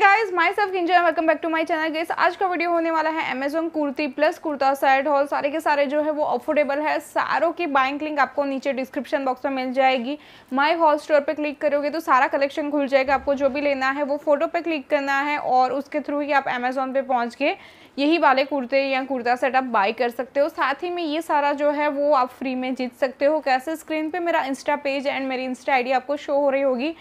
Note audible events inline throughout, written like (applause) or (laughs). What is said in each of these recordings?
guys myself enjoy welcome back to my channel guys आज का video होने वाला है Amazon kurti plus kurta set haul सारे के सारे जो है वो अफोर्डेबल है सारों की बाइंग लिंक आपको नीचे डिस्क्रिप्शन बॉक्स में मिल जाएगी माय हॉल स्टोर पे क्लिक करोगे तो सारा कलेक्शन खुल जाएगा आपको जो भी लेना है वो फोटो पे क्लिक करना है और उसके थ्रू ही आप अमेजोन पे पहुँच के यही वाले कुर्ते या कुर्ता सेट आप बाई कर सकते हो साथ ही में ये सारा जो है वो आप फ्री में जीत सकते हो कैसे स्क्रीन पर मेरा इंस्टा पेज एंड मेरी इंस्टा आई आपको शो हो रही होगी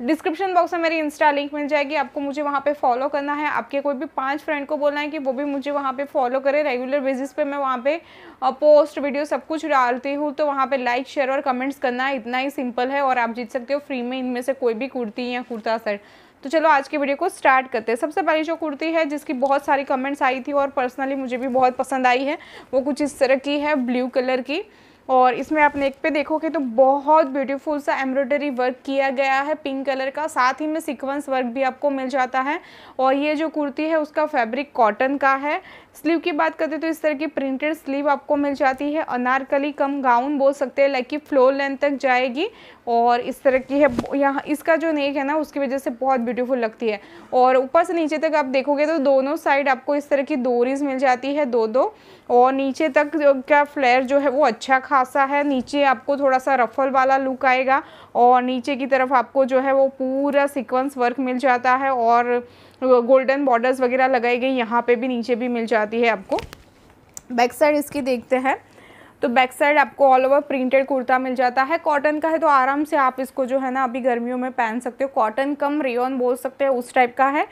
डिस्क्रिप्शन बॉक्स में मेरी इंस्टा लिंक मिल जाएगी आपको मुझे वहाँ पे फॉलो करना है आपके कोई भी पांच फ्रेंड को बोलना है कि वो भी मुझे वहाँ पे फॉलो करें रेगुलर बेसिस पे मैं वहाँ पे पोस्ट वीडियो सब कुछ डालती हूँ तो वहाँ पे लाइक शेयर और कमेंट्स करना है इतना ही सिंपल है और आप जीत सकते हो फ्री में इनमें से कोई भी कुर्ती या कुर्ता सेट तो चलो आज की वीडियो को स्टार्ट करते हैं सबसे पहली जो कुर्ती है जिसकी बहुत सारी कमेंट्स आई थी और पर्सनली मुझे भी बहुत पसंद आई है वो कुछ इस तरह की है ब्लू कलर की और इसमें आप नेक पे देखोगे तो बहुत ब्यूटीफुल सा एम्ब्रॉयडरी वर्क किया गया है पिंक कलर का साथ ही में सीक्वेंस वर्क भी आपको मिल जाता है और ये जो कुर्ती है उसका फैब्रिक कॉटन का है स्लीव की बात करते तो इस तरह की प्रिंटेड स्लीव आपको मिल जाती है अनारकली कम गाउन बोल सकते हैं लाइक कि फ्लोर लेंथ तक जाएगी और इस तरह की है यहाँ इसका जो नेक है ना उसकी वजह से बहुत ब्यूटीफुल लगती है और ऊपर से नीचे तक आप देखोगे तो दोनों साइड आपको इस तरह की दोरीज मिल जाती है दो दो और नीचे तक का फ्लेयर जो है वो अच्छा खासा है नीचे आपको थोड़ा सा रफल वाला लुक आएगा और नीचे की तरफ आपको जो है वो पूरा सिक्वेंस वर्क मिल जाता है और गोल्डन बॉर्डर्स वगैरह लगाई गई यहाँ पर भी नीचे भी मिल जाती है आपको बैक साइड इसकी देखते हैं तो बैक साइड आपको ऑल ओवर प्रिंटेड कुर्ता मिल जाता है कॉटन का है तो आराम से आप इसको जो है ना अभी गर्मियों में पहन सकते हो कॉटन कम रेयन बोल सकते हो उस टाइप का है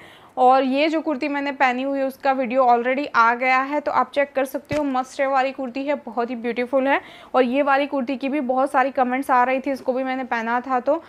और ये जो कुर्ती मैंने पहनी हुई है उसका वीडियो ऑलरेडी आ गया है तो आप चेक कर सकते हो मस्ट है वाली कुर्ती है बहुत ही ब्यूटीफुल है और ये वाली कुर्ती की भी बहुत सारी कमेंट्स आ रही थी इसको भी मैंने पहना था तो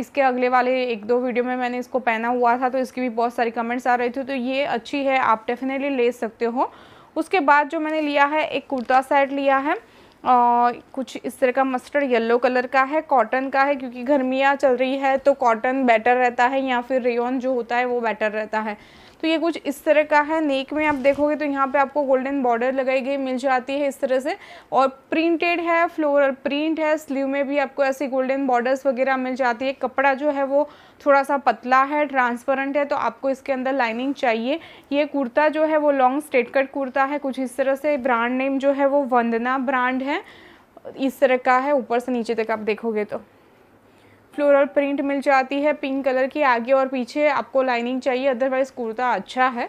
इसके अगले वाले एक दो वीडियो में मैंने इसको पहना हुआ था तो इसकी भी बहुत सारी कमेंट्स आ रही थी तो ये अच्छी है आप डेफिनेटली ले सकते हो उसके बाद जो मैंने लिया है एक कुर्ता सेट लिया है आ, कुछ इस तरह का मस्टर्ड येलो कलर का है कॉटन का है क्योंकि गर्मियाँ चल रही है तो कॉटन बेटर रहता है या फिर रेयन जो होता है वो बेटर रहता है तो ये कुछ इस तरह का है नेक में आप देखोगे तो यहाँ पे आपको गोल्डन बॉर्डर लगाई गई मिल जाती है इस तरह से और प्रिंटेड है फ्लोरल प्रिंट है स्लीव में भी आपको ऐसी गोल्डन बॉर्डर्स वगैरह मिल जाती है कपड़ा जो है वो थोड़ा सा पतला है ट्रांसपेरेंट है तो आपको इसके अंदर लाइनिंग चाहिए ये कुर्ता जो है वो लॉन्ग स्ट्रेट कट कुर्ता है कुछ इस तरह से ब्रांड नेम जो है वो वंदना ब्रांड है इस तरह का है ऊपर से नीचे तक आप देखोगे तो फ्लोरल प्रिंट मिल जाती है पिंक कलर की आगे और पीछे आपको लाइनिंग चाहिए अदरवाइज़ कुर्ता अच्छा है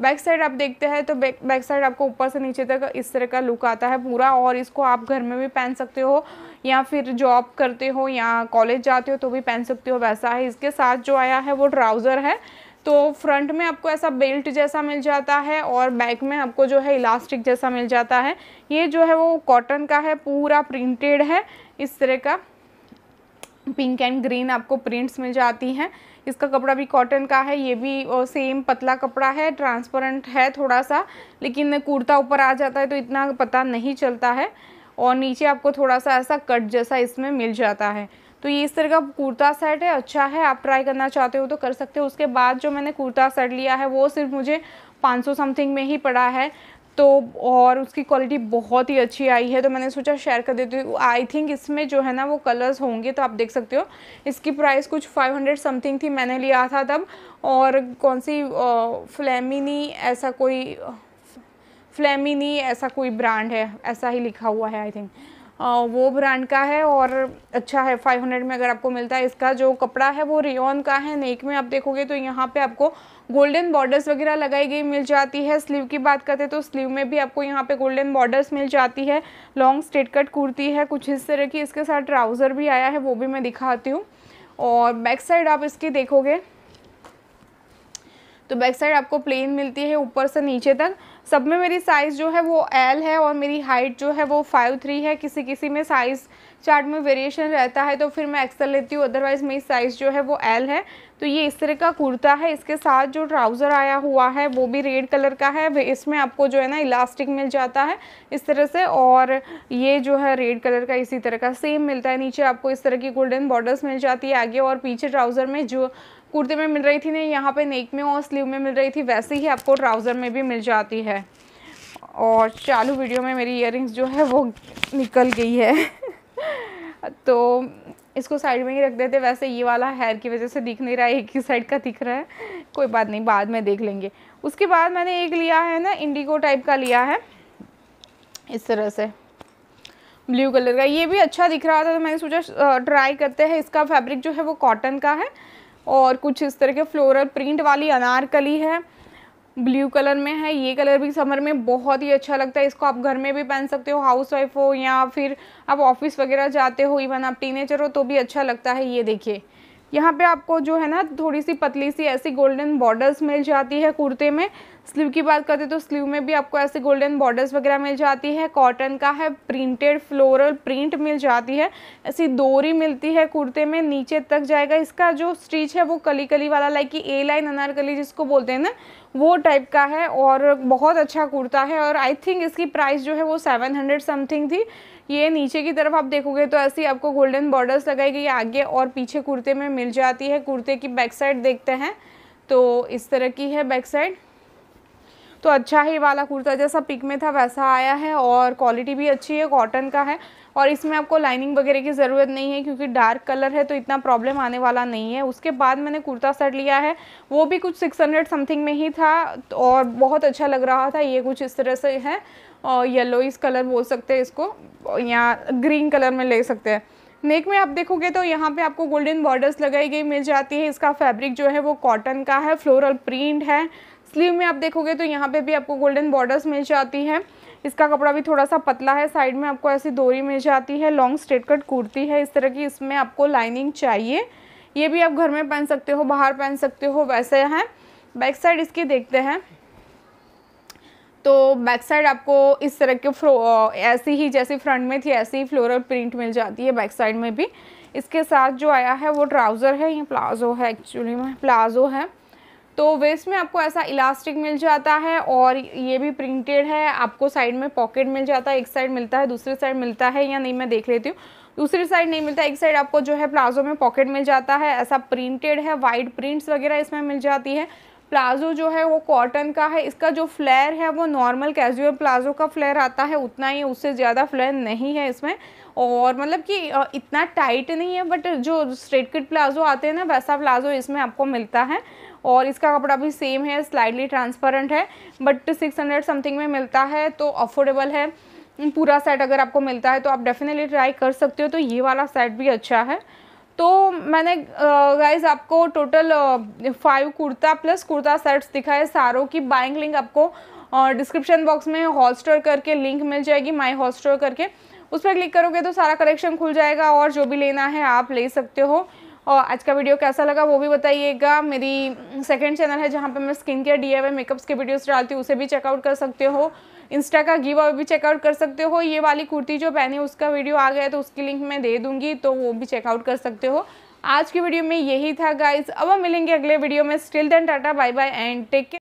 बैक साइड आप देखते हैं तो बैक बैक साइड आपको ऊपर से नीचे तक इस तरह का लुक आता है पूरा और इसको आप घर में भी पहन सकते हो या फिर जॉब करते हो या कॉलेज जाते हो तो भी पहन सकते हो वैसा है इसके साथ जो आया है वो ट्राउज़र है तो फ्रंट में आपको ऐसा बेल्ट जैसा मिल जाता है और बैक में आपको जो है इलास्टिक जैसा मिल जाता है ये जो है वो कॉटन का है पूरा प्रिंटेड है इस तरह का पिंक एंड ग्रीन आपको प्रिंट्स मिल जाती हैं इसका कपड़ा भी कॉटन का है ये भी सेम पतला कपड़ा है ट्रांसपेरेंट है थोड़ा सा लेकिन कुर्ता ऊपर आ जाता है तो इतना पता नहीं चलता है और नीचे आपको थोड़ा सा ऐसा कट जैसा इसमें मिल जाता है तो ये इस तरह का कुर्ता सेट है अच्छा है आप ट्राई करना चाहते हो तो कर सकते हो उसके बाद जो मैंने कुर्ता सेट लिया है वो सिर्फ मुझे 500 समथिंग में ही पड़ा है तो और उसकी क्वालिटी बहुत ही अच्छी आई है तो मैंने सोचा शेयर कर देती हूँ आई थिंक इसमें जो है ना वो कलर्स होंगे तो आप देख सकते हो इसकी प्राइस कुछ 500 समथिंग थी मैंने लिया था तब और कौन सी फ्लैमिनी ऐसा कोई फ्लैमिनी ऐसा कोई ब्रांड है ऐसा ही लिखा हुआ है आई थिंक वो ब्रांड का है और अच्छा है 500 में अगर आपको मिलता है इसका जो कपड़ा है वो रेन का है नेक में आप देखोगे तो यहाँ पे आपको गोल्डन बॉर्डर्स वगैरह लगाई गई मिल जाती है स्लीव की बात करते तो स्लीव में भी आपको यहाँ पे गोल्डन बॉर्डर्स मिल जाती है लॉन्ग स्ट्रेट कट कुर्ती है कुछ इस तरह की इसके साथ ट्राउज़र भी आया है वो भी मैं दिखाती हूँ और बैक साइड आप इसकी देखोगे तो बैक साइड आपको प्लेन मिलती है ऊपर से नीचे तक सब में मेरी साइज़ जो है वो एल है और मेरी हाइट जो है वो फाइव थ्री है किसी किसी में साइज़ चार्ट में वेरिएशन रहता है तो फिर मैं एक्सल लेती हूँ अदरवाइज़ मेरी साइज़ जो है वो एल है तो ये इस तरह का कुर्ता है इसके साथ जो ट्राउज़र आया हुआ है वो भी रेड कलर का है इसमें आपको जो है ना इलास्टिक मिल जाता है इस तरह से और ये जो है रेड कलर का इसी तरह का सेम मिलता है नीचे आपको इस तरह की गोल्डन बॉर्डर्स मिल जाती है आगे और पीछे ट्राउज़र में जो कुर्ते में मिल रही थी ना यहाँ पर नेक में और स्लीव में मिल रही थी वैसे ही आपको ट्राउज़र में भी मिल जाती है और चालू वीडियो में मेरी इयर जो है वो निकल गई है (laughs) तो इसको साइड में ही रख देते वैसे ये वाला हेयर की वजह से दिख नहीं रहा है एक ही साइड का दिख रहा है कोई बात नहीं बाद में देख लेंगे उसके बाद मैंने एक लिया है ना इंडिगो टाइप का लिया है इस तरह से ब्लू कलर का ये भी अच्छा दिख रहा था तो मैंने सोचा ट्राई करते हैं इसका फैब्रिक जो है वो कॉटन का है और कुछ इस तरह के फ्लोरल प्रिंट वाली अनारकली है ब्लू कलर में है ये कलर भी समर में बहुत ही अच्छा लगता है इसको आप घर में भी पहन सकते हो हाउस वाइफ हो या फिर आप ऑफिस वगैरह जाते हो इवन आप टीनेजर हो तो भी अच्छा लगता है ये देखिए यहाँ पे आपको जो है ना थोड़ी सी पतली सी ऐसी गोल्डन बॉर्डर्स मिल जाती है कुर्ते में स्लीव की बात करते तो स्लीव में भी आपको ऐसे गोल्डन बॉर्डर्स वगैरह मिल जाती है कॉटन का है प्रिंटेड फ्लोरल प्रिंट मिल जाती है ऐसी दोरी मिलती है कुर्ते में नीचे तक जाएगा इसका जो स्टिच है वो कली कली वाला लाइक कि ए लाइन अनारकली जिसको बोलते हैं ना वो टाइप का है और बहुत अच्छा कुर्ता है और आई थिंक इसकी प्राइस जो है वो सेवन हंड्रेड समथिंग थी ये नीचे की तरफ आप देखोगे तो ऐसी आपको गोल्डन बॉर्डर्स लगाई गई आगे और पीछे कुर्ते में मिल जाती है कुर्ते की बैक साइड देखते हैं तो इस तरह की है बैक साइड तो अच्छा ही वाला कुर्ता जैसा पिक में था वैसा आया है और क्वालिटी भी अच्छी है कॉटन का है और इसमें आपको लाइनिंग वगैरह की ज़रूरत नहीं है क्योंकि डार्क कलर है तो इतना प्रॉब्लम आने वाला नहीं है उसके बाद मैंने कुर्ता सेट लिया है वो भी कुछ 600 समथिंग में ही था और बहुत अच्छा लग रहा था ये कुछ इस तरह से है और येलो इस कलर बोल सकते हैं इसको या ग्रीन कलर में ले सकते हैं नेक में आप देखोगे तो यहाँ पे आपको गोल्डन बॉर्डर्स लगाई गई मिल जाती है इसका फैब्रिक जो है वो कॉटन का है फ्लोरल प्रिंट है स्लीव में आप देखोगे तो यहाँ पे भी आपको गोल्डन बॉर्डर्स मिल जाती है इसका कपड़ा भी थोड़ा सा पतला है साइड में आपको ऐसी दोरी मिल जाती है लॉन्ग स्ट्रेट कट कुर्ती है इस तरह की इसमें आपको लाइनिंग चाहिए ये भी आप घर में पहन सकते हो बाहर पहन सकते हो वैसे हैं बैक साइड इसकी देखते हैं तो बैक साइड आपको इस तरह के ऐसी ही जैसी फ्रंट में थी ऐसी ही फ्लोरल प्रिंट मिल जाती है बैक साइड में भी इसके साथ जो आया है वो ट्राउज़र है ये प्लाजो है एक्चुअली में प्लाजो है तो वेस्ट में आपको ऐसा इलास्टिक मिल जाता है और ये भी प्रिंटेड है आपको साइड में पॉकेट मिल जाता है एक साइड मिलता है दूसरी साइड मिलता है या नहीं मैं देख लेती हूँ दूसरी साइड नहीं मिलता एक साइड आपको जो है प्लाजो में पॉकेट मिल जाता है ऐसा प्रिंटेड है वाइट प्रिंट्स वगैरह इसमें मिल जाती है प्लाजो जो है वो कॉटन का है इसका जो फ्लेयर है वो नॉर्मल कैजुअल प्लाजो का फ्लेयर आता है उतना ही उससे ज़्यादा फ्लेयर नहीं है इसमें और मतलब कि इतना टाइट नहीं है बट जो स्ट्रेट कट प्लाजो आते हैं ना वैसा प्लाजो इसमें आपको मिलता है और इसका कपड़ा भी सेम है स्लाइडली ट्रांसपेरेंट है बट सिक्स हंड्रेड समथिंग में मिलता है तो अफोर्डेबल है पूरा सेट अगर आपको मिलता है तो आप डेफिनेटली ट्राई कर सकते हो तो ये वाला सेट भी अच्छा है तो मैंने गाइज आपको total five kurta plus kurta sets दिखाए सारों की बाइंग लिंक आपको डिस्क्रिप्शन बॉक्स में हॉलस्टोर करके लिंक मिल जाएगी माई हॉलस्टोर करके उस पर क्लिक करोगे तो सारा कलेक्शन खुल जाएगा और जो भी लेना है आप ले सकते हो और आज का वीडियो कैसा लगा वो भी बताइएगा मेरी सेकेंड चैनल है जहाँ पर मैं स्किन केयर डी मेकअप्स के वीडियोज़ डालती हूँ उसे भी चेकआउट कर सकते हो इंस्टा का गिव अवे भी चेकआउट कर सकते हो ये वाली कुर्ती जो पहने उसका वीडियो आ गया तो उसकी लिंक मैं दे दूँगी तो वो भी चेकआउट कर सकते हो आज की वीडियो में यही था गाइज अब हम मिलेंगे अगले वीडियो में still then tata bye bye and take care